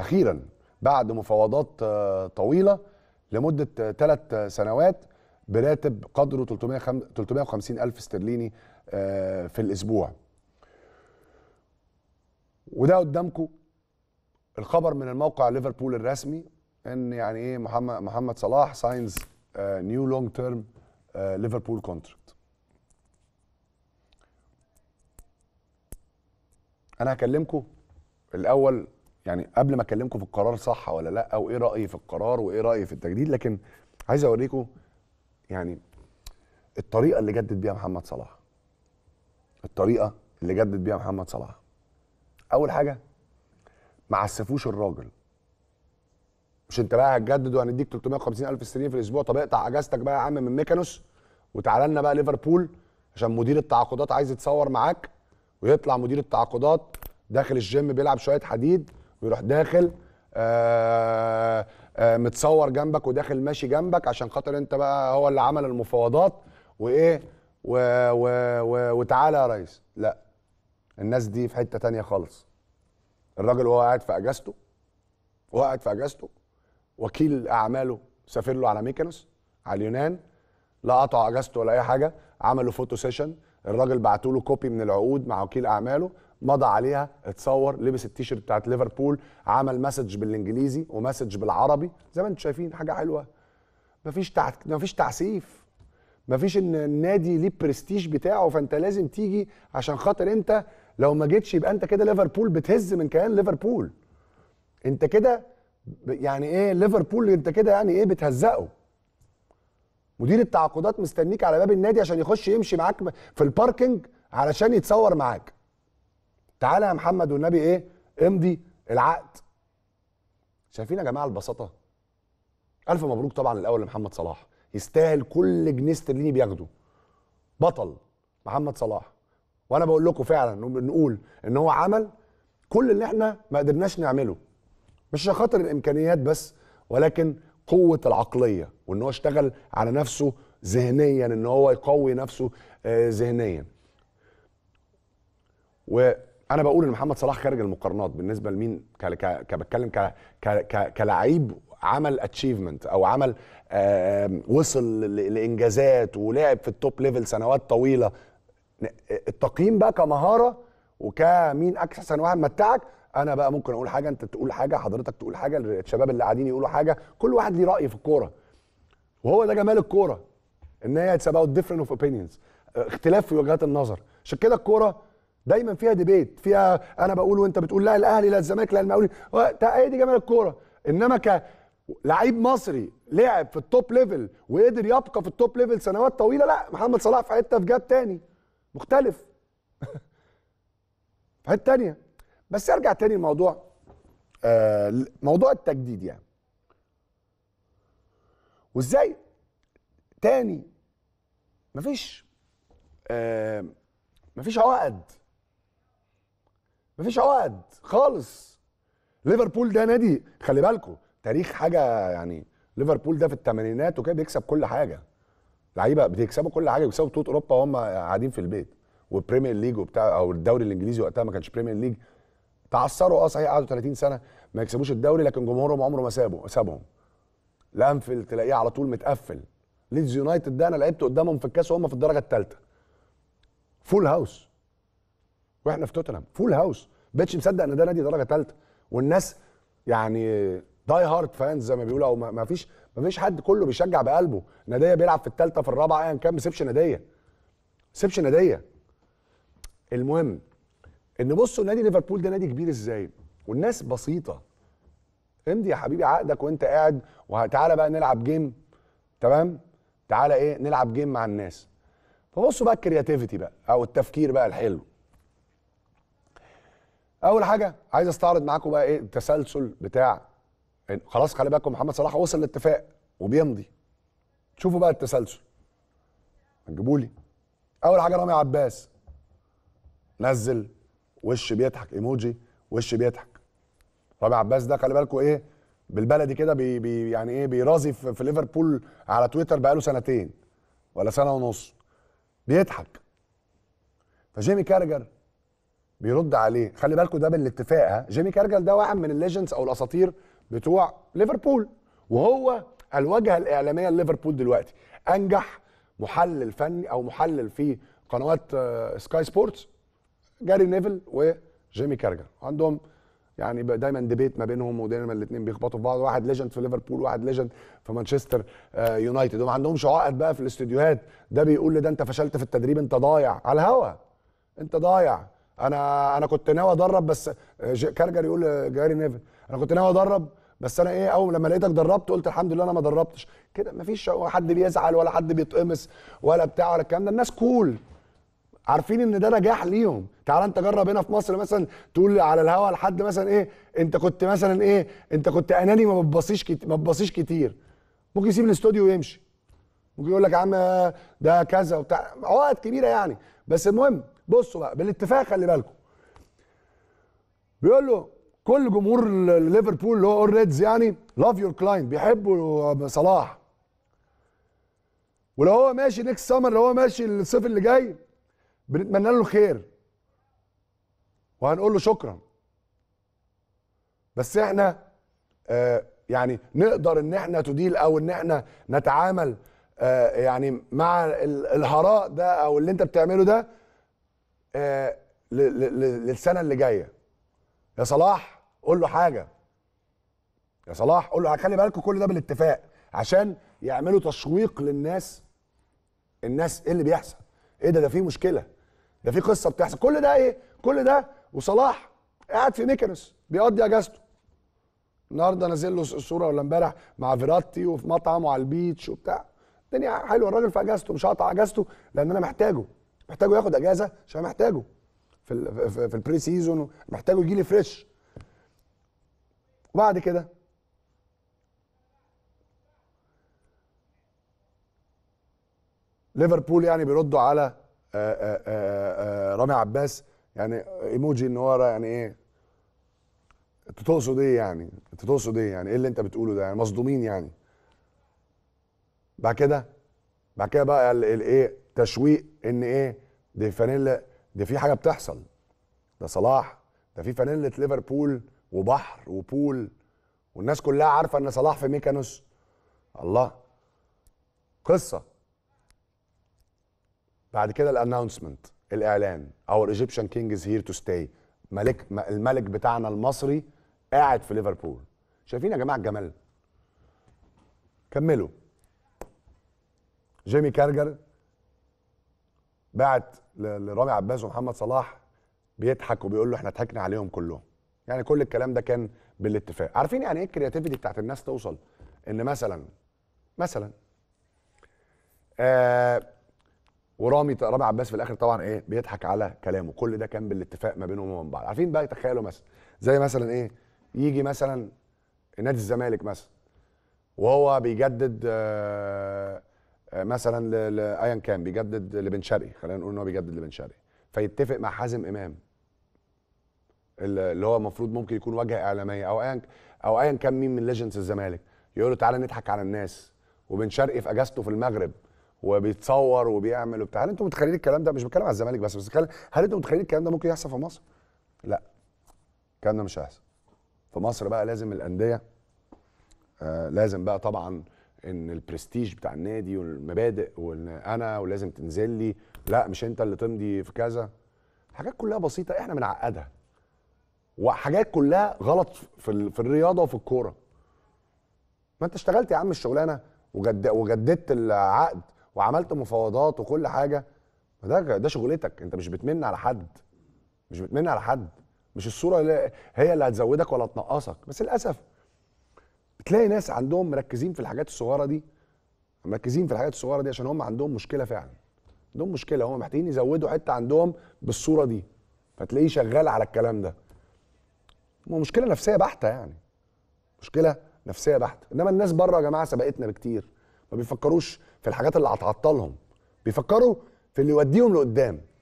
اخيرا بعد مفاوضات آه، طويله لمده آه، ثلاث سنوات براتب قدره 350 الف استرليني آه، في الاسبوع وده قدامكم الخبر من الموقع ليفربول الرسمي ان يعني ايه محمد محمد صلاح ساينز نيو لونج تيرم ليفربول كونتراكت انا هكلمكم الاول يعني قبل ما اكلمكم في القرار صح ولا لا وايه رايي في القرار وايه رايي في التجديد لكن عايز اوريكم يعني الطريقه اللي جدد بيها محمد صلاح الطريقه اللي جدد بيها محمد صلاح اول حاجه ما عسفوش الراجل مش انت بقى هتجدد وهنديك 350 الف سنين في الاسبوع طب اقطع اجازتك بقى يا عم من ميكانوس وتعال لنا بقى ليفربول عشان مدير التعاقدات عايز يتصور معاك ويطلع مدير التعاقدات داخل الجيم بيلعب شويه حديد ويروح داخل آآ آه، آآ آه، متصور جنبك وداخل ماشي جنبك عشان خاطر انت بقى هو اللي عمل المفاوضات وايه و و و وتعالى يا ريس لا الناس دي في حته تانية خالص الراجل وهو قاعد في اجازته وهو قاعد في اجازته وكيل اعماله سافر له على ميكانوس على اليونان لا قطعوا اجازته ولا اي حاجه عملوا فوتو سيشن الراجل بعتوا له كوبي من العقود مع وكيل اعماله مضى عليها اتصور لبس التيشيرت بتاعت ليفربول عمل مسج بالانجليزي ومسج بالعربي زي ما انتم شايفين حاجه حلوه مفيش تع... مفيش تعسيف مفيش ان النادي ليه برستيج بتاعه فانت لازم تيجي عشان خاطر انت لو ما جيتش يبقى انت كده ليفربول بتهز من كيان ليفربول انت كده يعني ايه ليفربول انت كده يعني ايه بتهزقه مدير التعاقدات مستنيك على باب النادي عشان يخش يمشي معاك في الباركينج علشان يتصور معاك تعالى يا محمد والنبي ايه امضي العقد شايفين يا جماعه البساطه الف مبروك طبعا الاول لمحمد صلاح يستاهل كل جنيه استرليني بياخده بطل محمد صلاح وانا بقول لكم فعلا بنقول ان هو عمل كل اللي احنا ما قدرناش نعمله مش عشان خاطر الامكانيات بس ولكن قوه العقليه وان هو اشتغل على نفسه ذهنيا ان هو يقوي نفسه آه، ذهنيا و انا بقول ان محمد صلاح خارج المقارنات بالنسبه لمين كبتكلم كلعيب عمل اتشيفمنت او عمل وصل لانجازات ولعب في التوب ليفل سنوات طويله التقييم بقى كمهاره وكمين احسن واحد متعك انا بقى ممكن اقول حاجه انت تقول حاجه حضرتك تقول حاجه الشباب اللي قاعدين يقولوا حاجه كل واحد ليه راي في الكوره وهو ده جمال الكوره ان هي اتس اباوت ديفرنت اوف اوبينيونز اختلاف في وجهات النظر عشان كده الكوره دايما فيها ديبيت فيها انا بقول وانت بتقول لا الاهلي لا الزمالك لا المقاولين هي دي جمال الكوره انما ك لعيب مصري لعب في التوب ليفل وقدر يبقى في التوب ليفل سنوات طويله لا محمد صلاح في حته في جاب تاني مختلف في حته تانيه بس ارجع تاني لموضوع آه موضوع التجديد يعني وازاي تاني مفيش آه مفيش عقد مفيش عقد خالص ليفربول ده نادي خلي بالكم تاريخ حاجه يعني ليفربول ده في الثمانينات وكده بيكسب كل حاجه لعيبه بيكسبوا كل حاجه بيكسبوا بطوله اوروبا وهم قاعدين في البيت والبريمير ليج وبتاع او الدوري الانجليزي وقتها ما كانش بريمير ليج تعثروا اه صحيح قعدوا 30 سنه ما يكسبوش الدوري لكن جمهورهم عمره ما سابه سابهم لانفيلد تلاقيه على طول متقفل ليدز يونايتد ده انا لعبت قدامهم في الكاس وهم في الدرجه الثالثه فول هاوس واحنا في توتنهام فول هاوس بيتش مصدق ان ده نادي درجه ثالثه والناس يعني داي هارد فانز زي ما بيقولوا او ما فيش ما فيش حد كله بيشجع بقلبه ناديه بيلعب في الثالثه في الرابعه ايا كان ما سيبش ناديه سيبش ناديه المهم ان بصوا نادي ليفربول ده نادي كبير ازاي والناس بسيطه امضي يا حبيبي عقدك وانت قاعد وتعالى بقى نلعب جيم تمام تعالى ايه نلعب جيم مع الناس فبصوا بقى الكرياتيفيتي بقى او التفكير بقى الحلو اول حاجه عايز استعرض معاكم بقى ايه التسلسل بتاع خلاص خلي بالكم محمد صلاح وصل لاتفاق وبيمضي شوفوا بقى التسلسل هتجيبوا لي اول حاجه رامي عباس نزل وش بيضحك ايموجي وش بيضحك رامي عباس ده خلي بالكم ايه بالبلدي كده بي بي يعني ايه بيرازي في, في ليفربول على تويتر بقاله سنتين ولا سنه ونص بيضحك فجيمي كارجر بيرد عليه خلي بالكم ده بالاتفاق ها جيمي كارجل ده واحد من الليجندز او الاساطير بتوع ليفربول وهو الواجهه الاعلاميه لليفربول دلوقتي انجح محلل فني او محلل في قنوات آه، سكاي سبورتس جاري نيفل وجيمي كارجل عندهم يعني دايما ديبيت ما بينهم ودايما الاثنين بيخبطوا في بعض واحد ليجند في ليفربول وواحد ليجند في مانشستر آه، يونايتد وما عندهمش عقد بقى في الاستديوهات ده بيقول لي ده انت فشلت في التدريب انت ضايع على الهوا انت ضايع انا انا كنت ناوي ادرب بس آه، كارجر يقول آه، جاري نيفل انا كنت ناوي ادرب بس انا ايه اول لما لقيتك دربت قلت الحمد لله انا ما دربتش كده مفيش حد بيزعل ولا حد بيتقمص ولا بتاع ولا الكلام ده الناس كول عارفين ان ده نجاح ليهم تعال انت جرب هنا في مصر مثلا تقول على الهوا لحد مثلا ايه انت كنت مثلا ايه انت كنت اناني ما بتبصيش كتير ما بتبصيش كتير ممكن يسيب الاستوديو ويمشي ممكن يقول لك يا عم آه، ده كذا وبتاع عقد كبيره يعني بس المهم بصوا بقى بالاتفاق خلي بالكم بيقول له كل جمهور ليفربول اللي هو اول ريدز يعني لاف يور كلاينت بيحبوا صلاح ولو هو ماشي نيكست سمر لو هو ماشي الصيف اللي جاي بنتمنى له خير وهنقول له شكرا بس احنا آه يعني نقدر ان احنا تديل او ان احنا نتعامل آه يعني مع الهراء ده او اللي انت بتعمله ده آه، للسنه اللي جايه يا صلاح قول له حاجه يا صلاح قول له خلي بالكم كل ده بالاتفاق عشان يعملوا تشويق للناس الناس ايه اللي بيحصل ايه ده ده في مشكله ده في قصه بتحصل كل ده ايه كل ده وصلاح قاعد في ميكانوس بيقضي اجازته النهارده نازل له صوره ولا امبارح مع فيراتي وفي مطعم وعلى البيتش وبتاع الدنيا حلوه الراجل في اجازته مش هقطع اجازته لان انا محتاجه محتاجه ياخد اجازه عشان محتاجه في الـ في البري سيزون محتاجه يجي لي فريش وبعد كده ليفربول يعني بيردوا على آآ آه، آآ آه، آه، رامي عباس يعني ايموجي ان ورا يعني ايه انت تقصد ايه يعني انت تقصد ايه يعني ايه اللي انت بتقوله ده يعني مصدومين يعني بعد كده بعد كده بقى الايه تشويق ان ايه دي فانيلا دي في حاجه بتحصل ده صلاح ده في فانيلا ليفربول وبحر وبول والناس كلها عارفه ان صلاح في ميكانوس الله قصه بعد كده الاناونسمنت الاعلان اور ايجيبشن كينج از هير تو ستاي ملك الملك بتاعنا المصري قاعد في ليفربول شايفين يا جماعه الجمال كملوا جيمي كارجر بعت لرامي عباس ومحمد صلاح بيضحك وبيقول له احنا ضحكنا عليهم كلهم يعني كل الكلام ده كان بالاتفاق عارفين يعني ايه الكرياتيفيتي بتاعت الناس توصل ان مثلا مثلا آه ورامي رامي عباس في الاخر طبعا ايه بيضحك على كلامه كل ده كان بالاتفاق ما بينهم وما بعض عارفين بقى تخيلوا مثلا زي مثلا ايه يجي مثلا نادي الزمالك مثلا وهو بيجدد آه آه، مثلا لايا كان بيجدد لبن شرقي خلينا نقول ان هو بيجدد لبن شرقي فيتفق مع حازم امام اللي هو المفروض ممكن يكون وجهه اعلاميه او ايا او ايا كان مين من ليجندز الزمالك يقول له تعالى نضحك على الناس وبن شرقي في اجازته في المغرب وبيتصور وبيعمل وبتاع هل انتم متخيلين الكلام ده مش بتكلم على الزمالك بس بس بتكلم هل انتم متخيلين الكلام ده ممكن يحصل في مصر؟ لا الكلام ده مش هيحصل في مصر بقى لازم الانديه آه لازم بقى طبعا ان البرستيج بتاع النادي والمبادئ وان انا ولازم تنزل لي لا مش انت اللي تمضي في كذا حاجات كلها بسيطه احنا بنعقدها وحاجات كلها غلط في, في الرياضه وفي الكوره ما انت اشتغلت يا عم الشغلانه وجد وجددت العقد وعملت مفاوضات وكل حاجه ده ده شغلتك انت مش بتمن على حد مش بتمن على حد مش الصوره هي اللي هتزودك ولا تنقصك بس للاسف هتلاقي ناس عندهم مركزين في الحاجات الصغيره دي مركزين في الحاجات الصغيره دي عشان هم عندهم مشكله فعلا عندهم مشكله هم محتاجين يزودوا حته عندهم بالصوره دي فتلاقيه شغال على الكلام ده مشكله نفسيه بحته يعني مشكله نفسيه بحته انما الناس بره يا جماعه سبقتنا بكتير ما بيفكروش في الحاجات اللي هتعطلهم بيفكروا في اللي يوديهم لقدام